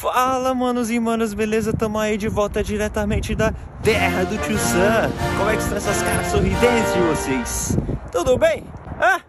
Fala, manos e manos, beleza? Tamo aí de volta diretamente da terra do Tio Sam. Como é que estão essas caras sorridentes de vocês? Tudo bem? Ah?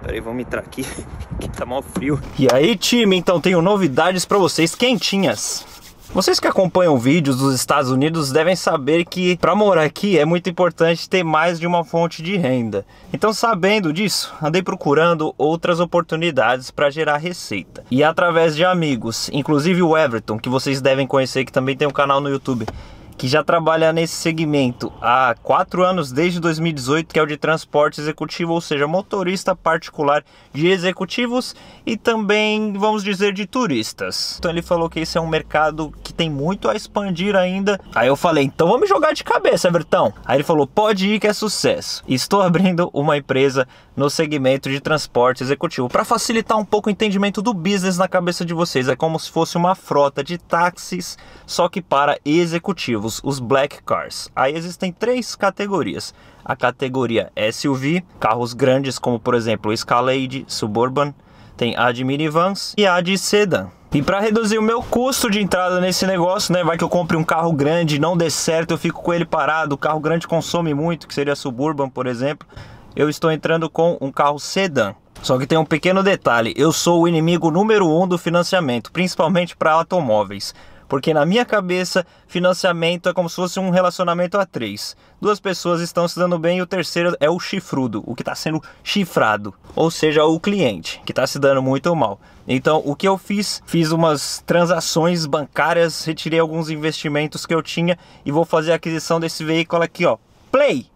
Peraí, vamos entrar aqui, que tá mal frio. E aí, time, então tenho novidades para vocês quentinhas. Vocês que acompanham vídeos dos Estados Unidos devem saber que para morar aqui é muito importante ter mais de uma fonte de renda. Então, sabendo disso, andei procurando outras oportunidades para gerar receita. E através de amigos, inclusive o Everton, que vocês devem conhecer que também tem um canal no YouTube que já trabalha nesse segmento há quatro anos, desde 2018, que é o de transporte executivo, ou seja, motorista particular de executivos e também, vamos dizer, de turistas. Então ele falou que esse é um mercado que tem muito a expandir ainda. Aí eu falei, então vamos jogar de cabeça, Bertão. Aí ele falou, pode ir que é sucesso. Estou abrindo uma empresa no segmento de transporte executivo para facilitar um pouco o entendimento do business na cabeça de vocês. É como se fosse uma frota de táxis, só que para executivos novos, os black cars. Aí existem três categorias. A categoria SUV, carros grandes como por exemplo Escalade, Suburban, tem a de minivans e a de sedan. E para reduzir o meu custo de entrada nesse negócio, né, vai que eu compre um carro grande, não dê certo, eu fico com ele parado, o carro grande consome muito, que seria Suburban, por exemplo. Eu estou entrando com um carro sedan. Só que tem um pequeno detalhe: eu sou o inimigo número um do financiamento, principalmente para automóveis. Porque na minha cabeça, financiamento é como se fosse um relacionamento a três. Duas pessoas estão se dando bem e o terceiro é o chifrudo, o que está sendo chifrado, ou seja, o cliente, que está se dando muito mal. Então, o que eu fiz? Fiz umas transações bancárias, retirei alguns investimentos que eu tinha e vou fazer a aquisição desse veículo aqui, ó. Play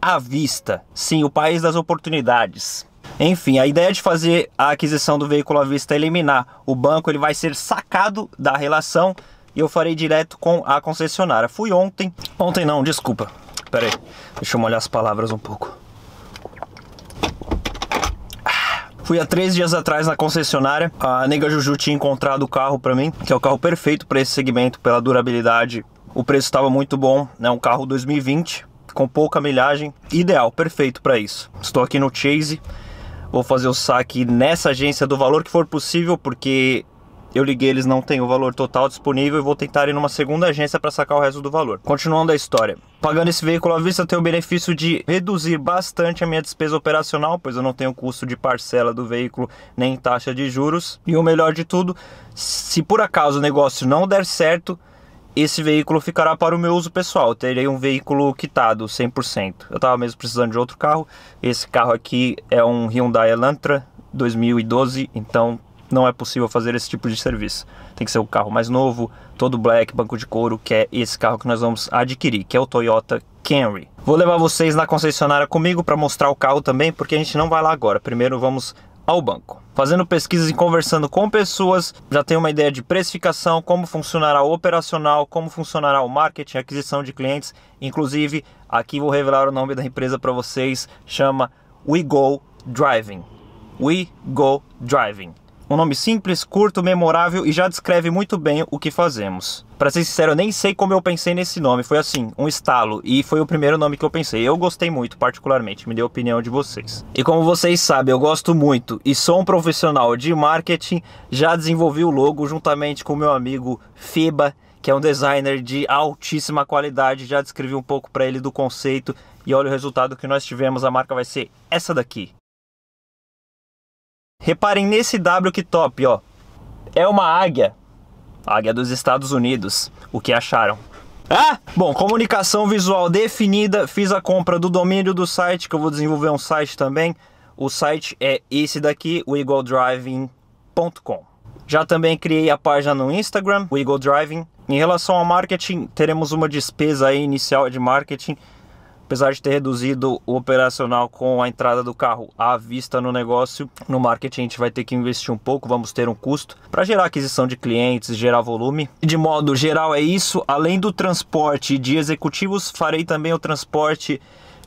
à vista. Sim, o país das oportunidades. Enfim, a ideia de fazer a aquisição do veículo à vista é eliminar o banco, ele vai ser sacado da relação e eu farei direto com a concessionária. Fui ontem, ontem não, desculpa. Pera aí, deixa eu molhar as palavras um pouco. Fui há três dias atrás na concessionária. A Nega Juju tinha encontrado o carro para mim, que é o carro perfeito para esse segmento, pela durabilidade. O preço estava muito bom, né? Um carro 2020 com pouca milhagem, ideal, perfeito para isso. Estou aqui no Chase Vou fazer o saque nessa agência do valor que for possível, porque eu liguei, eles não têm o valor total disponível e vou tentar ir numa segunda agência para sacar o resto do valor. Continuando a história. Pagando esse veículo à vista, eu tenho o benefício de reduzir bastante a minha despesa operacional, pois eu não tenho custo de parcela do veículo nem taxa de juros. E o melhor de tudo, se por acaso o negócio não der certo, esse veículo ficará para o meu uso pessoal. Eu terei um veículo quitado 100%. Eu estava mesmo precisando de outro carro. Esse carro aqui é um Hyundai Elantra 2012, então não é possível fazer esse tipo de serviço. Tem que ser o carro mais novo, todo black, banco de couro, que é esse carro que nós vamos adquirir, que é o Toyota Camry. Vou levar vocês na concessionária comigo para mostrar o carro também, porque a gente não vai lá agora. Primeiro vamos ao banco. Fazendo pesquisas e conversando com pessoas, já tem uma ideia de precificação, como funcionará o operacional, como funcionará o marketing, aquisição de clientes. Inclusive, aqui vou revelar o nome da empresa para vocês, chama Go Driving. Go Driving. Um nome simples, curto, memorável e já descreve muito bem o que fazemos. Pra ser sincero, eu nem sei como eu pensei nesse nome. Foi assim, um estalo. E foi o primeiro nome que eu pensei. Eu gostei muito, particularmente. Me deu a opinião de vocês. E como vocês sabem, eu gosto muito e sou um profissional de marketing. Já desenvolvi o logo juntamente com meu amigo Feba, que é um designer de altíssima qualidade. Já descrevi um pouco para ele do conceito. E olha o resultado que nós tivemos. A marca vai ser essa daqui. Reparem nesse W que top, ó. É uma águia. Águia dos Estados Unidos. O que acharam? Ah! Bom, comunicação visual definida, fiz a compra do domínio do site, que eu vou desenvolver um site também. O site é esse daqui, o eagledriving.com. Já também criei a página no Instagram, o Eagle Driving. Em relação ao marketing, teremos uma despesa inicial de marketing Apesar de ter reduzido o operacional com a entrada do carro à vista no negócio, no marketing a gente vai ter que investir um pouco, vamos ter um custo para gerar aquisição de clientes, gerar volume. De modo geral é isso, além do transporte de executivos, farei também o transporte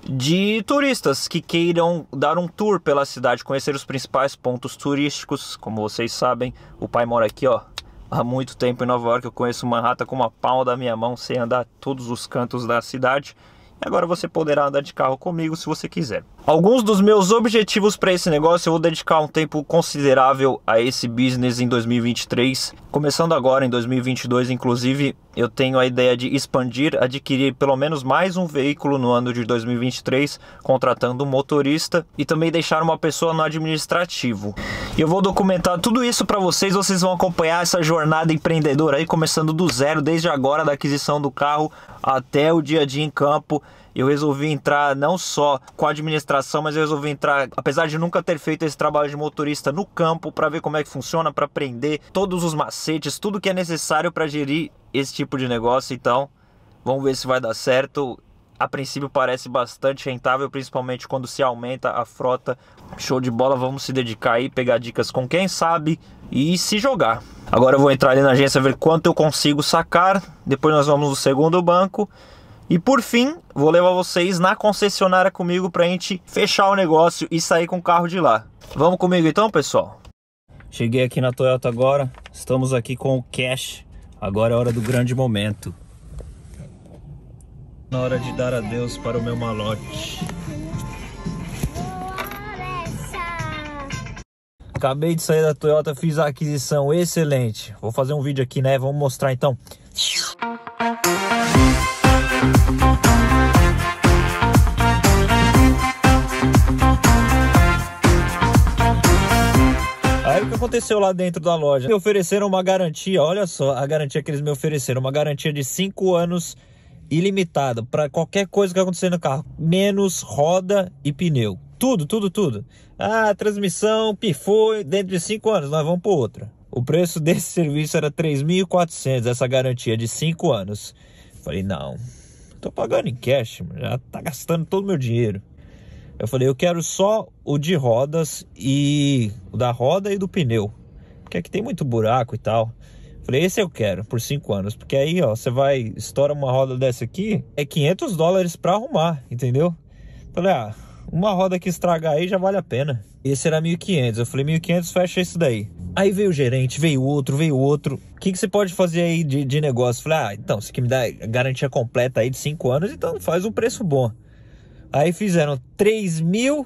de turistas que queiram dar um tour pela cidade, conhecer os principais pontos turísticos. Como vocês sabem, o pai mora aqui, ó, há muito tempo em Nova York. Eu conheço Manhattan com uma palma da minha mão, sem andar todos os cantos da cidade. Agora você poderá andar de carro comigo se você quiser. Alguns dos meus objetivos para esse negócio, eu vou dedicar um tempo considerável a esse business em 2023. Começando agora em 2022, inclusive, eu tenho a ideia de expandir, adquirir pelo menos mais um veículo no ano de 2023, contratando um motorista e também deixar uma pessoa no administrativo. E eu vou documentar tudo isso para vocês, vocês vão acompanhar essa jornada empreendedora aí começando do zero, desde agora da aquisição do carro até o dia a dia em campo eu resolvi entrar não só com a administração, mas eu resolvi entrar, apesar de nunca ter feito esse trabalho de motorista no campo, para ver como é que funciona, para aprender todos os macetes, tudo que é necessário para gerir esse tipo de negócio. Então, vamos ver se vai dar certo. A princípio parece bastante rentável, principalmente quando se aumenta a frota. Show de bola, vamos se dedicar aí, pegar dicas com quem sabe e se jogar. Agora eu vou entrar ali na agência ver quanto eu consigo sacar. Depois nós vamos no segundo banco e por fim, vou levar vocês na concessionária comigo para a gente fechar o negócio e sair com o carro de lá. Vamos comigo então, pessoal? Cheguei aqui na Toyota agora, estamos aqui com o cash. Agora é hora do grande momento. Na hora de dar adeus para o meu malote. Acabei de sair da Toyota, fiz a aquisição excelente. Vou fazer um vídeo aqui, né? Vamos mostrar então. Aí o que aconteceu lá dentro da loja? Me ofereceram uma garantia, olha só a garantia que eles me ofereceram, uma garantia de 5 anos ilimitada para qualquer coisa que acontecer no carro, menos roda e pneu. Tudo, tudo, tudo. Ah, transmissão pifou dentro de 5 anos, nós vamos para outra. O preço desse serviço era 3.400, essa garantia de 5 anos. Falei, não, Tô pagando em cash, já tá gastando todo o meu dinheiro. Eu falei, eu quero só o de rodas e o da roda e do pneu. Porque aqui tem muito buraco e tal. Eu falei, esse eu quero por 5 anos. Porque aí, ó, você vai, estoura uma roda dessa aqui, é 500 dólares pra arrumar, entendeu? Eu falei, ah, uma roda que estragar aí já vale a pena. Esse era 1.500. Eu falei, 1.500 fecha isso daí. Aí veio o gerente, veio outro, veio outro. O que, que você pode fazer aí de, de negócio? Falei, ah, então, você que me dá garantia completa aí de 5 anos, então faz um preço bom. Aí fizeram 3 mil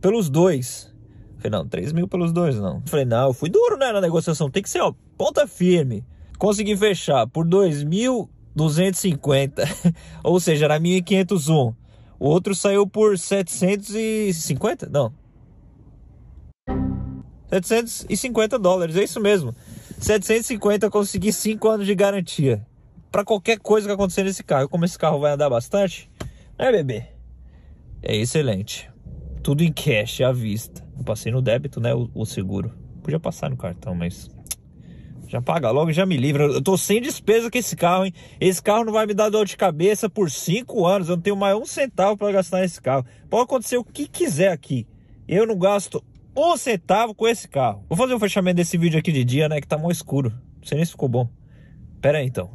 pelos dois. Falei, não, 3 mil pelos dois, não. Falei, não, eu fui duro né, na negociação, tem que ser, ó, ponta firme. Consegui fechar por 2.250, ou seja, era 1.501. um. O outro saiu por 750, não, 750 dólares, é isso mesmo. 750 eu consegui 5 anos de garantia. Para qualquer coisa que acontecer nesse carro. Como esse carro vai andar bastante, né, bebê? É excelente. Tudo em cash, à vista. Eu passei no débito, né, o, o seguro. Podia passar no cartão, mas já paga logo já me livra. Eu tô sem despesa com esse carro, hein? Esse carro não vai me dar dor de cabeça por cinco anos. Eu não tenho mais um centavo para gastar nesse carro. Pode acontecer o que quiser aqui. Eu não gasto um centavo com esse carro. Vou fazer o fechamento desse vídeo aqui de dia, né? Que tá mal escuro. Não sei nem se ficou bom. Pera aí, então.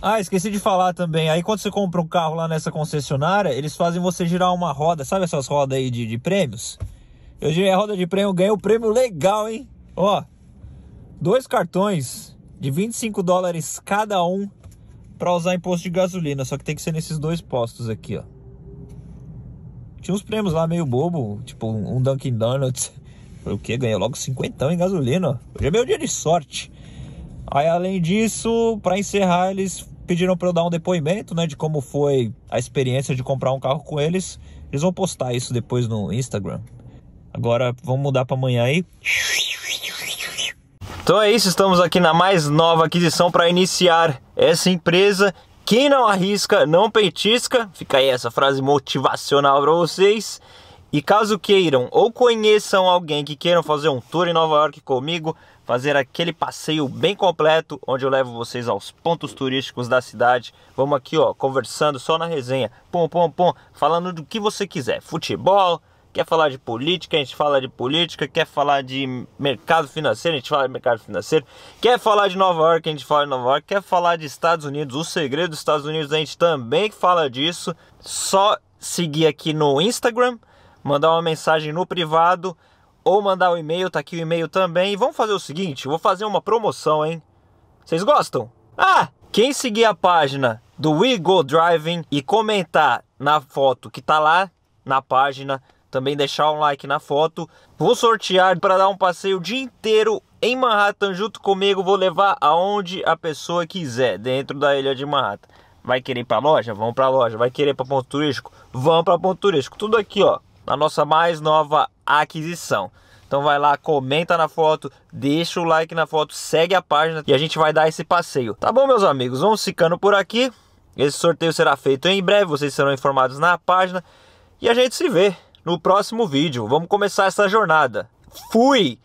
Ah, esqueci de falar também. Aí quando você compra um carro lá nessa concessionária, eles fazem você girar uma roda. Sabe essas rodas aí de, de prêmios? Eu girei a roda de prêmio, ganhei um prêmio legal, hein? Ó, dois cartões de 25 dólares cada um para usar imposto de gasolina. Só que tem que ser nesses dois postos aqui, ó. Tinha uns prêmios lá meio bobo, tipo um Dunkin' Donuts. Foi o que? Ganhei logo 50 em gasolina. Hoje é meu dia de sorte. Aí, além disso, para encerrar, eles pediram para eu dar um depoimento, né, de como foi a experiência de comprar um carro com eles. Eles vão postar isso depois no Instagram. Agora vamos mudar para amanhã aí. Então é isso, estamos aqui na mais nova aquisição para iniciar essa empresa quem não arrisca, não petisca. Fica aí essa frase motivacional para vocês. E caso queiram ou conheçam alguém que queiram fazer um tour em Nova York comigo, fazer aquele passeio bem completo, onde eu levo vocês aos pontos turísticos da cidade. Vamos aqui, ó, conversando só na resenha, pom pom pom, falando do que você quiser: futebol, Quer falar de política, a gente fala de política. Quer falar de mercado financeiro, a gente fala de mercado financeiro. Quer falar de Nova York, a gente fala de Nova York. Quer falar de Estados Unidos, o segredo dos Estados Unidos, a gente também fala disso. Só seguir aqui no Instagram, mandar uma mensagem no privado ou mandar o um e-mail, tá aqui o e-mail também. E vamos fazer o seguinte, vou fazer uma promoção, hein? Vocês gostam? Ah, quem seguir a página do We Go Driving e comentar na foto que tá lá na página também deixar um like na foto. Vou sortear para dar um passeio o dia inteiro em Manhattan junto comigo. Vou levar aonde a pessoa quiser, dentro da ilha de Manhattan. Vai querer ir para loja? Vão para loja. Vai querer para ponto turístico? Vão para ponto turístico. Tudo aqui, ó, na nossa mais nova aquisição. Então vai lá, comenta na foto, deixa o like na foto, segue a página e a gente vai dar esse passeio. Tá bom, meus amigos? Vamos ficando por aqui. Esse sorteio será feito em breve, vocês serão informados na página e a gente se vê no próximo vídeo. Vamos começar essa jornada. Fui!